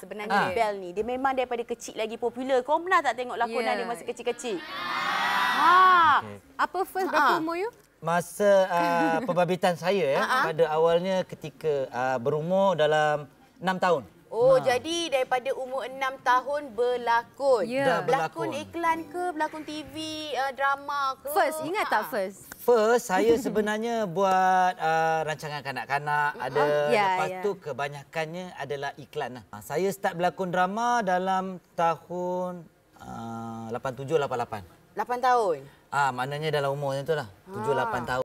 Sebenarnya ha. Ah. Bell ni dia memang daripada kecil lagi popular. Kau pernah tak tengok lakonan yeah. dia masa kecil-kecil? Ha. Ah. Ah. Okay. Hmm. Apa first ha. berapa umur you? Masa uh, pembabitan saya ya, pada awalnya ketika uh, berumur dalam 6 tahun. Oh, ha. jadi daripada umur enam tahun berlakon. Ya. Yeah. Berlakon iklan ke, berlakon TV, uh, drama ke? First, ingat tak ha. first? First, saya sebenarnya buat uh, rancangan kanak-kanak. Ada yeah, ya, lepas yeah. tu kebanyakannya adalah iklan. Uh, saya start berlakon drama dalam tahun uh, 87-88. Lapan tahun? Ah, uh, Maknanya dalam tu lah, itulah. 7-8 ha. tahun.